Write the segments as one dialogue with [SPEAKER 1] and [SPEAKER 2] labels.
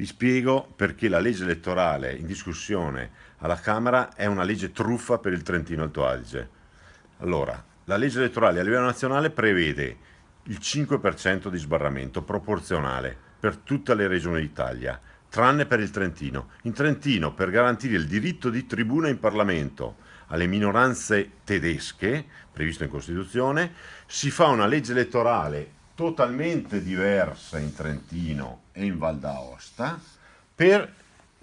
[SPEAKER 1] Vi spiego perché la legge elettorale in discussione alla Camera è una legge truffa per il Trentino Alto Adige. Allora, la legge elettorale a livello nazionale prevede il 5% di sbarramento proporzionale per tutte le regioni d'Italia, tranne per il Trentino. In Trentino, per garantire il diritto di tribuna in Parlamento alle minoranze tedesche, previsto in Costituzione, si fa una legge elettorale totalmente diversa in Trentino e in Val d'Aosta per,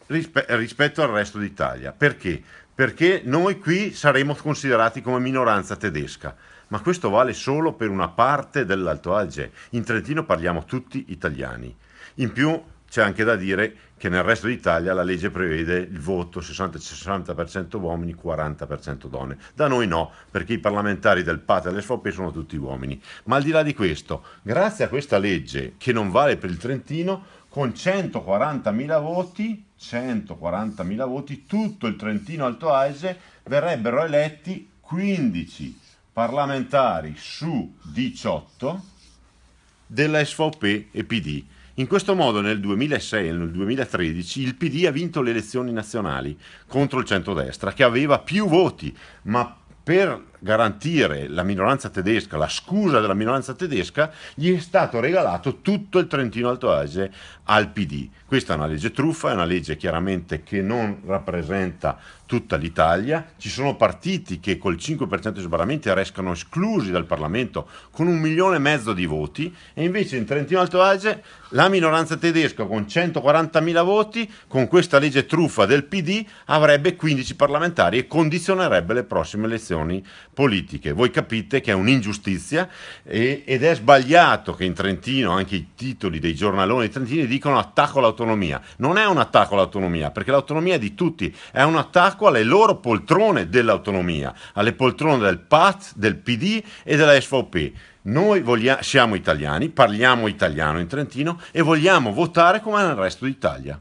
[SPEAKER 1] rispe, rispetto al resto d'Italia. Perché? Perché noi qui saremo considerati come minoranza tedesca, ma questo vale solo per una parte dell'Alto Alge. In Trentino parliamo tutti italiani. In più c'è anche da dire che nel resto d'Italia la legge prevede il voto 60-60% uomini, 40% donne. Da noi no, perché i parlamentari del PAT e dell'SVP sono tutti uomini. Ma al di là di questo, grazie a questa legge che non vale per il Trentino, con 140.000 voti, 140.000 voti, tutto il Trentino Alto Adige verrebbero eletti 15 parlamentari su 18 della SVP e PD in questo modo nel 2006 e nel 2013 il PD ha vinto le elezioni nazionali contro il centrodestra che aveva più voti, ma per garantire la minoranza tedesca, la scusa della minoranza tedesca, gli è stato regalato tutto il Trentino Alto Adige al PD. Questa è una legge truffa, è una legge chiaramente che non rappresenta tutta l'Italia. Ci sono partiti che col 5% di sbarramenti restano esclusi dal Parlamento con un milione e mezzo di voti e invece in Trentino Alto Adige la minoranza tedesca con 140.000 voti, con questa legge truffa del PD, avrebbe 15 parlamentari e condizionerebbe le prossime elezioni politiche. Voi capite che è un'ingiustizia e, ed è sbagliato che in Trentino anche i titoli dei giornaloni trentini dicono attacco all'autonomia. Non è un attacco all'autonomia, perché l'autonomia è di tutti, è un attacco alle loro poltrone dell'autonomia, alle poltrone del PAT, del PD e della SVP. Noi voglia- siamo italiani, parliamo italiano in Trentino e vogliamo votare come nel resto d'Italia.